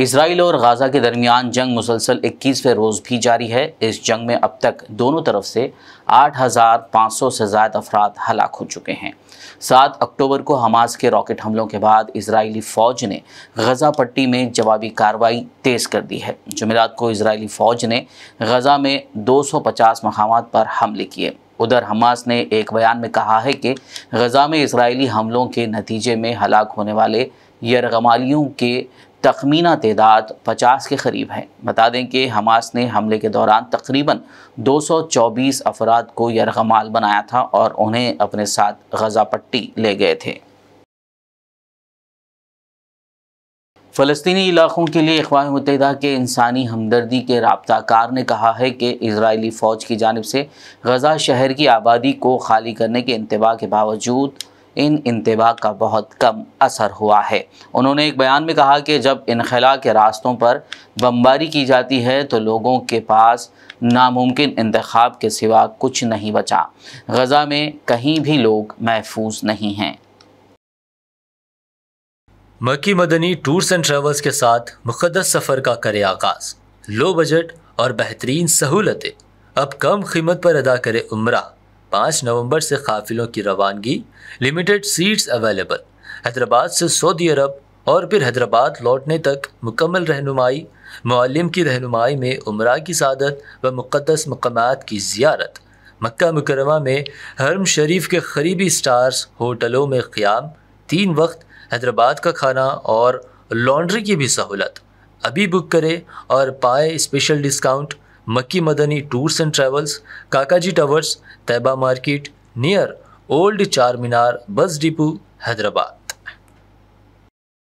Israel और Gaza के दरमियान जंग मुसलसल इक्कीसवें रोज़ भी जारी है इस जंग में अब तक दोनों तरफ से 8,500 से ज़्यादा अफराद हलाक हो चुके हैं 7 अक्टूबर को हमास के रॉकेट हमलों के बाद इसराइली फ़ौज ने गज़ा पट्टी में जवाबी कार्रवाई तेज़ कर दी है जमेरात को इसराइली फ़ौज ने गज़ा में 250 मकाम पर हमले किए उधर हमास ने एक बयान में कहा है कि गज़ा में इसराइली हमलों के नतीजे में हलाक होने वाले यरगमालियों के तखमीना तदाद 50 के करीब है बता दें कि हमास ने हमले के दौरान तकरीबन 224 अफराद को यरगमाल बनाया था और उन्हें अपने साथ गजा पट्टी ले गए थे फ़लस्तनी इलाकों के लिए अकवा मुतहदा के इंसानी हमदर्दी के रबताकार ने कहा है कि इसराइली फ़ौज की जानब से गजा शहर की आबादी को खाली करने के इंतबा के बावजूद इन इंतबा का बहुत कम असर हुआ है उन्होंने एक बयान में कहा कि जब इनखला के रास्तों पर बमबारी की जाती है तो लोगों के पास नामुमकिन इंतखब के सिवा कुछ नहीं बचा गज़ा में कहीं भी लोग महफूज नहीं हैं मक्की मदनी टूर्स एंड ट्रेवल्स के साथ मुकदस सफ़र का करे आगाज़ लो बजट और बेहतरीन सहूलतें अब कम कीमत पर अदा करे उम्रा पाँच नवंबर से काफिलों की रवानगी लिमिटेड सीट्स अवेलेबल हैदराबाद से सऊदी अरब और फिर हैदराबाद लौटने तक मुकम्मल रहनुमाई मालम की रहनुमाई में उम्र की सादत व मुक़दस मकाम की जियारत मक्का मुकरमा में हरम शरीफ के करीबी स्टार्स होटलों में क़्याम तीन वक्त हैदराबाद का खाना और लॉन्ड्री की भी सहूलत अभी बुक करें और पाए special discount Makki Madani tours and travels Kakaji towers Taiba market near old Charminar bus depot Hyderabad